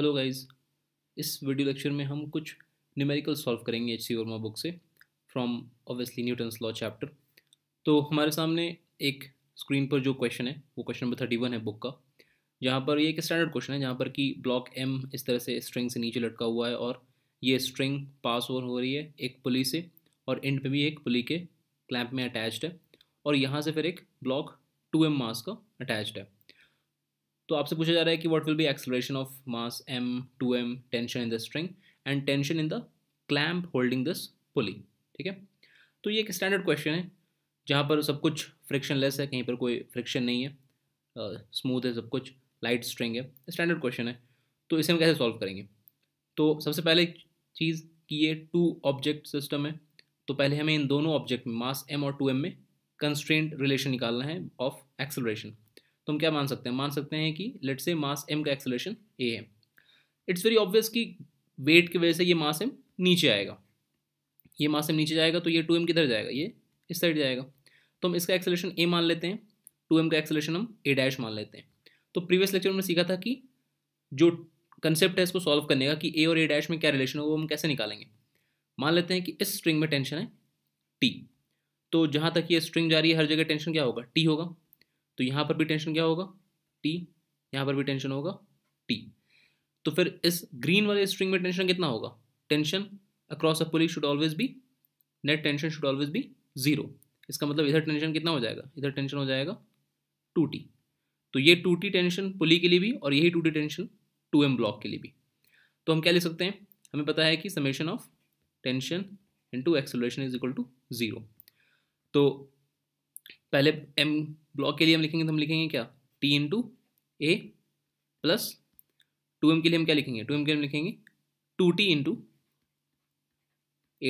hello guys इस video lecture में हम कुछ न्यूमेरिकल सॉल्व करेंगे एच सी वर्मा बुक से from obviously Newton's law chapter तो हमारे सामने एक स्क्रीन पर जो क्वेश्चन है वो क्वेश्चन नंबर थर्टी वन है बुक का जहाँ पर ये एक स्टैंडर्ड क्वेश्चन है जहाँ पर कि ब्लॉक एम इस तरह से स्ट्रिंग से नीचे लटका हुआ है और ये स्ट्रिंग पास ओवर हो रही है एक पुली से और एंड पे भी एक पुली के क्लैंप में अटैच्ड है और यहाँ से फिर एक ब्लॉक टू एम मास का अटैच्ड है तो आपसे पूछा जा रहा है कि what will be acceleration of mass M two M tension in the string and tension in the clamp holding this pulley ठीक है तो ये एक स्टैंडर्ड क्वेश्चन है जहाँ पर सब कुछ फ्रिक्शन लेस है कहीं पर कोई फ्रिक्शन नहीं है स्मूथ uh, है सब कुछ लाइट स्ट्रिंग है स्टैंडर्ड क्वेश्चन है तो इसे हम कैसे सॉल्व करेंगे तो सबसे पहले चीज़ कि ये टू ऑब्जेक्ट सिस्टम है तो पहले हमें इन दोनों ऑब्जेक्ट में मास एम और टू एम में कंस्ट्रेंट रिलेशन निकालना है ऑफ एक्सलरेशन तो हम क्या मान सकते हैं मान सकते हैं कि लेट से मास एम का एक्सलेशन ए है इट्स वेरी ऑब्वियस कि वेट की वजह से ये मास एम नीचे आएगा ये मास एम नीचे जाएगा तो ये टू एम किधर जाएगा ये इस साइड जाएगा तो हम इसका एक्सलेशन ए मान लेते हैं टू एम का एक्सलेशन हम ए डैश मान लेते हैं तो प्रीवियस लेक्चर में सीखा था कि जो कंसेप्ट है इसको सॉल्व करने का कि ए और ए डैश में क्या रिलेशन है वो हम कैसे निकालेंगे मान लेते हैं कि इस स्ट्रिंग में टेंशन है टी तो जहाँ तक ये स्ट्रिंग जा रही है हर जगह टेंशन क्या होगा टी होगा तो यहाँ पर भी टेंशन क्या होगा टी यहाँ पर भी टेंशन होगा टी तो फिर इस ग्रीन वाले स्ट्रिंग में टेंशन कितना होगा tension across a pulleys should always be net tension should always be zero इसका मतलब इधर टेंशन कितना हो जाएगा इधर टेंशन हो जाएगा टू टी तो ये टू टी टेंशन पुली के लिए भी और यही two T tension two M block के लिए भी तो हम क्या ले सकते हैं हमें पता है कि summation of tension into acceleration is equal to zero तो पहले एम ब्लॉक के लिए हम लिखेंगे तो हम लिखेंगे क्या T into A plus two M के लिए हम क्या लिखेंगे टू एम के लिए हम लिखेंगे two T into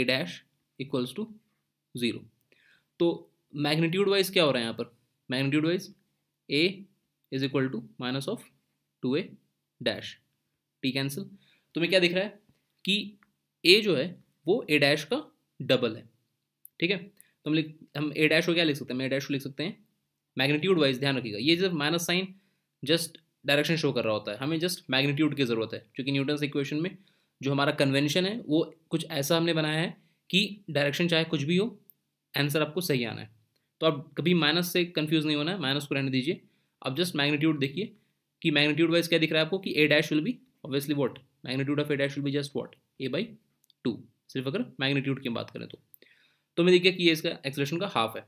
A dash equals to zero तो मैग्नीट्यूड वाइज क्या हो रहा है यहाँ पर magnitude wise A is equal to minus of two A dash T cancel तुम्हें क्या दिख रहा है कि ए जो है वो ए डैश का डबल है ठीक है तो हम लिख हम ए डैश को क्या लिख सकते हैं हम ए डैश को लिख सकते हैं मैग्नीट्यूड वाइज ध्यान रखिएगा ये जब minus sign just direction show कर रहा होता है हमें जस्ट मैग्नीट्यूड की ज़रूरत है क्योंकि न्यूटन्स इक्वेशन में जो हमारा कन्वेंशन है वो कुछ ऐसा हमने बनाया है कि डायरेक्शन चाहे कुछ भी हो आंसर आपको सही आना है तो आप कभी माइनस से कन्फ्यूज़ नहीं होना है माइनस को रहने दीजिए आप जस्ट मैग्नीट्यूड देखिए कि मैग्नीट्यूड वाइज क्या दिख रहा है आपको कि A dash will be obviously what magnitude of A dash will be just what A by two सिर्फ अगर मैग्नीट्यूड की बात करें तो तो मैंने देखिए कि ये इसका एक्सलेशन का हाफ है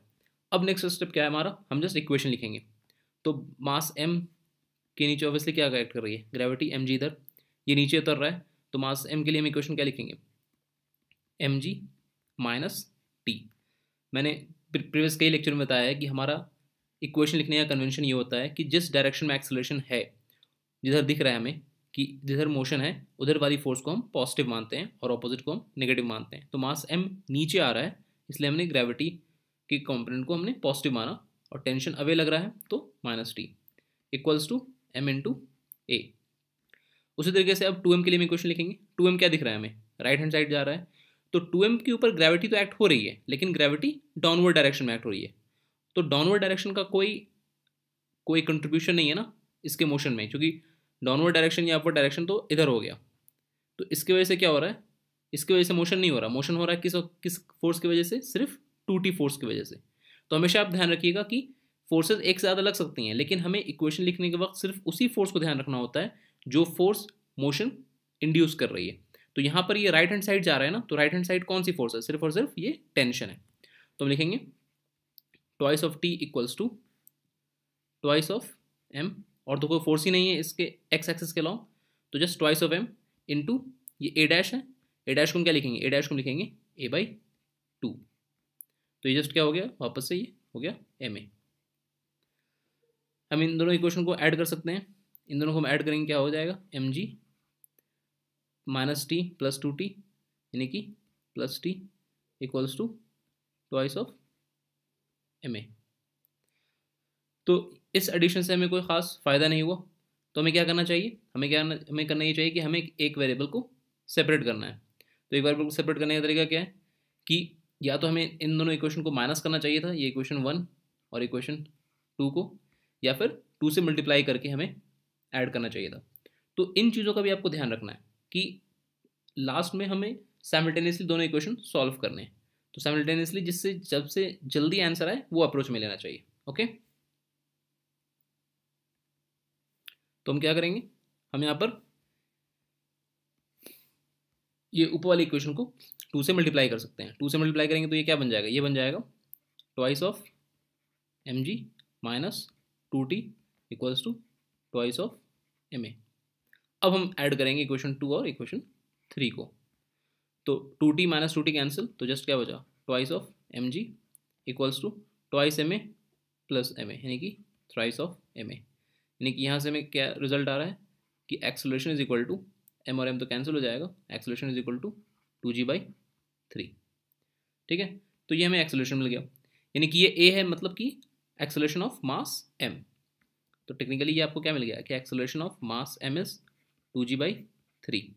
अब नेक्स्ट स्टेप क्या है हमारा हम जस्ट इक्वेशन लिखेंगे तो मास एम के नीचे ऑब्वियसली क्या करेक्ट कर रही है ग्रेविटी एम जी इधर ये नीचे उतर रहा है तो मास एम के लिए हम इक्वेशन क्या लिखेंगे एम जी माइनस टी मैंने प्रीवियस कई लेक्चर में बताया है कि हमारा इक्वेशन लिखने का कन्वेंशन ये होता है कि जिस डायरेक्शन में एक्सलेशन है जिधर दिख रहा है हमें कि जिधर मोशन है उधर वाली फोर्स को हम पॉजिटिव मानते हैं और ऑपोजिट को हम नेगेटिव मानते हैं तो मास एम नीचे आ रहा है इसलिए हमने ग्रेविटी के कॉम्पोनेंट को हमने पॉजिटिव माना और टेंशन अवे लग रहा है तो minus T equals to M into A उसी तरीके से अब टू एम के लिए हम क्वेश्चन लिखेंगे टू एम क्या दिख रहा है हमें राइट हैंड साइड जा रहा है तो टू एम के ऊपर ग्रेविटी तो एक्ट हो रही है लेकिन ग्रेविटी डाउनवर्ड डायरेक्शन में एक्ट हो रही है तो डाउनवर्ड डायरेक्शन का कोई कोई कंट्रीब्यूशन नहीं है ना इसके मोशन में क्योंकि डाउनवर्ड डायरेक्शन या अपवर्ड डायरेक्शन तो इधर हो गया तो इसकी वजह से क्या हो रहा है इसकी वजह से मोशन नहीं हो रहा मोशन हो रहा है किस किस फोर्स की वजह से सिर्फ टू टी फोर्स की वजह से तो हमेशा आप ध्यान रखिएगा कि फोर्सेज एक से ज़्यादा लग सकती हैं लेकिन हमें इक्वेशन लिखने के वक्त सिर्फ उसी फोर्स को ध्यान रखना होता है जो फोर्स मोशन इंड्यूस कर रही है तो यहाँ पर ये राइट हैंड साइड जा रहा है ना तो राइट हैंड साइड कौन सी फोर्स है सिर्फ और सिर्फ ये टेंशन है तो हम लिखेंगे twice of T equals to twice of M और तो कोई फोर्स ही नहीं है इसके एक्स एक्सेस के अलावा तो just twice of M into ये ए डैश है ए डैश को हम क्या लिखेंगे ए डैश को लिखेंगे ए बाई टू तो ये जस्ट क्या हो गया वापस से ये हो गया एम ए हम इन दोनों इक्वेशन को ऐड कर सकते हैं इन दोनों को हम ऐड करेंगे क्या हो जाएगा M G minus T plus two T यानी कि plus T equals to twice of M A तो इस एडिशन से हमें कोई ख़ास फ़ायदा नहीं हुआ तो हमें क्या करना चाहिए हमें क्या हमें करना ये चाहिए कि हमें एक वेरिएबल को सेपरेट करना है तो एक बार बिल्कुल सेपरेट करने का तरीका क्या है कि या तो हमें इन दोनों इक्वेशन को माइनस करना चाहिए था ये इक्वेशन वन और इक्वेशन टू को या फिर टू से मल्टीप्लाई करके हमें ऐड करना चाहिए था तो इन चीज़ों का भी आपको ध्यान रखना है कि लास्ट में हमें साइमल्टेनियसली दोनों इक्वेशन सॉल्व करने हैं तो साइमल्टेनियसली जिससे जब से जल्दी आंसर आए वो अप्रोच में लेना चाहिए ओके तो हम क्या करेंगे हम यहाँ पर ये ऊपर वाली इक्वेशन को टू से मल्टीप्लाई कर सकते हैं टू से मल्टीप्लाई करेंगे तो ये क्या बन जाएगा ये बन जाएगा twice of M G minus two T equals to twice of M A अब हम ऐड करेंगे इक्वेशन टू और इक्वेशन थ्री को तो two T minus two T cancel तो जस्ट क्या बचा twice of M G equals to twice M A plus M A यानी कि थ्राइस ऑफ एम ए यानी कि यहाँ से हमें क्या रिजल्ट आ रहा है कि acceleration is equal to M और एम तो कैंसिल हो जाएगा acceleration is equal to two G by three ठीक है तो ये हमें एक्सोलेशन मिल गया यानी कि ये ए है मतलब कि एक्सोलेशन ऑफ मास एम तो टेक्निकली ये आपको क्या मिल गया कि acceleration of mass M is two G by three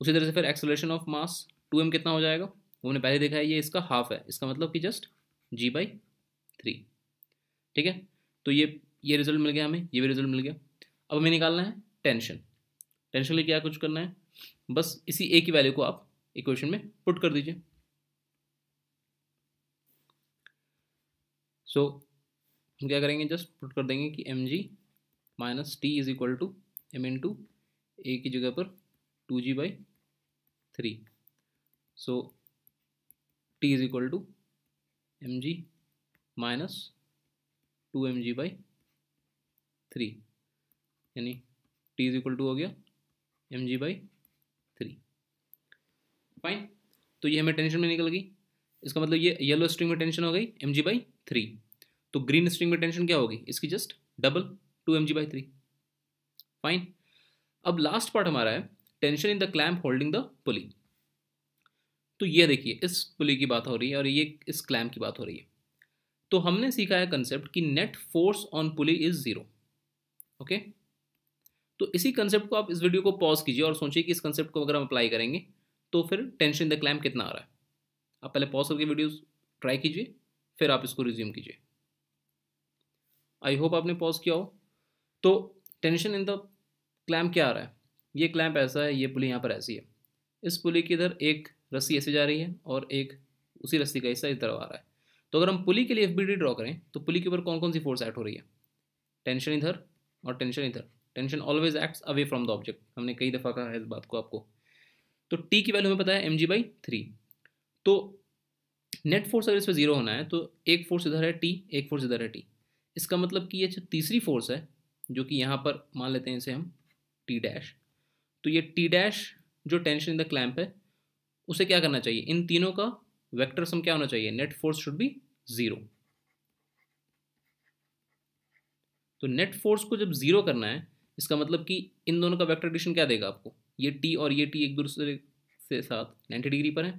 उसी तरह से फिर acceleration of mass two M कितना हो जाएगा वो हमने पहले देखा है ये इसका हाफ है इसका मतलब कि जस्ट जी बाई थ्री ठीक है तो ये ये रिजल्ट मिल गया हमें ये भी रिजल्ट मिल गया अब हमें निकालना है टेंशन टेंशन लेके क्या कुछ करना है बस इसी ए की वैल्यू को आप इक्वेशन में पुट कर दीजिए सो so, हम क्या करेंगे जस्ट पुट कर देंगे कि M G minus T is equal to M into A की जगह पर two G by three so T is equal to M G minus two M G by three यानी टी इज इक्वल टू हो गया M G by three fine तो ये हमें tension में निकल गई इसका मतलब ये येलो स्ट्रिंग में टेंशन हो गई एम जी बाई थ्री तो ग्रीन स्ट्रिंग में टेंशन क्या होगी इसकी just double two M G by three fine अब लास्ट पार्ट हमारा है tension in the clamp holding the pulley तो ये देखिए इस पुली की बात हो रही है और ये इस क्लैम्प की बात हो रही है तो हमने सीखा है कंसेप्ट कि net force on pulley is zero okay तो इसी कंसेप्ट को आप इस वीडियो को पॉज कीजिए और सोचिए कि इस कंसेप्ट को अगर हम अप्लाई करेंगे तो फिर टेंशन द क्लैम कितना आ रहा है आप पहले पॉज करके वीडियो ट्राई कीजिए फिर आप इसको रिज्यूम कीजिए आई होप आपने पॉज किया हो तो टेंशन इन द क्लैम क्या आ रहा है ये क्लैम्प ऐसा है ये पुली यहाँ पर ऐसी है इस पुली की इधर एक रस्सी ऐसे जा रही है और एक उसी रस्सी का हिस्सा इधर आ रहा है तो अगर हम पुली के लिए एफ बी ड्रॉ करें तो पुली के ऊपर कौन कौन सी फोर्स ऐड हो रही है टेंशन इधर और टेंशन इधर tension always acts away from the object हमने कई दफ़ा कहा है इस बात को आपको तो टी की वैल्यू हमें पता है एम जी बाई थ्री तो नेट फोर्स अगर इस पर जीरो होना है तो एक फोर्स इधर है टी एक फोर्स इधर है टी इसका मतलब कि ये जो तीसरी फोर्स है जो कि यहाँ पर मान लेते हैं इसे हम टी डैश तो ये टी डैश जो टेंशन इन द क्लैम्प है उसे क्या करना चाहिए इन तीनों का वेक्टर सम क्या होना चाहिए net force should be zero तो नेट फोर्स को जब ज़ीरो करना है इसका मतलब कि इन दोनों का वेक्टर एडिशन क्या देगा आपको ये टी और ये टी एक दूसरे से साथ नाइन्टी डिग्री पर है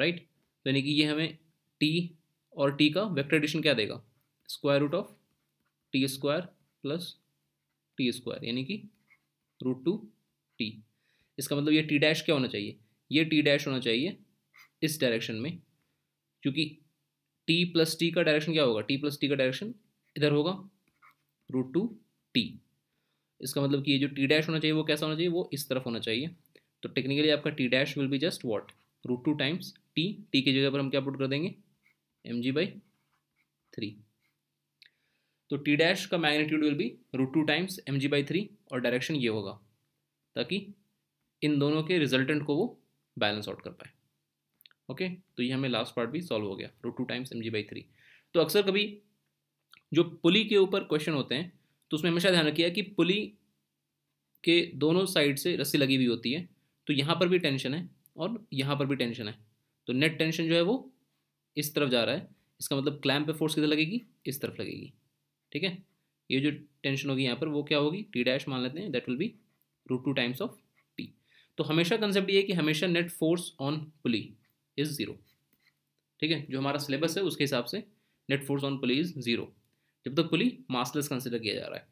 राइट तो यानी कि ये हमें टी और टी का वेक्टर एडिशन क्या देगा square root of T square plus T square यानी कि रूट टू टी इसका मतलब ये टी डैश क्या होना चाहिए ये टी डैश होना चाहिए इस डायरेक्शन में क्योंकि टी प्लस टी का डायरेक्शन क्या होगा टी प्लस टी का डायरेक्शन इधर होगा रूट टू टी इसका मतलब कि ये जो टी डैश होना चाहिए वो कैसा होना चाहिए वो इस तरफ होना चाहिए तो टेक्निकली आपका T dash will be just what root two times T T की जगह पर हम क्या पुट कर देंगे एम जी बाई थ्री तो टी डैश का magnitude will be root two times M G by three और डायरेक्शन ये होगा ताकि इन दोनों के रिजल्टेंट को वो बैलेंस आउट कर पाए ओके तो ये हमें लास्ट पार्ट भी सॉल्व हो गया root two times M G by three तो अक्सर कभी जो पुली के ऊपर क्वेश्चन होते हैं तो उसमें हमेशा ध्यान रखिएगा कि पुली के दोनों साइड से रस्सी लगी हुई होती है तो यहाँ पर भी टेंशन है और यहाँ पर भी टेंशन है तो नेट टेंशन जो है वो इस तरफ जा रहा है इसका मतलब क्लैम्प पे फोर्स किधर लगेगी इस तरफ लगेगी ठीक है ये जो टेंशन होगी यहाँ पर वो क्या होगी टी डैश मान लेते हैं that will be root two times of T तो हमेशा कंसेप्ट ये है कि हमेशा net force on pulley is zero ठीक है जो हमारा सिलेबस है उसके हिसाब से net force on pulley is zero जब तक तो पुली मासलेस कंसिडर किया जा रहा है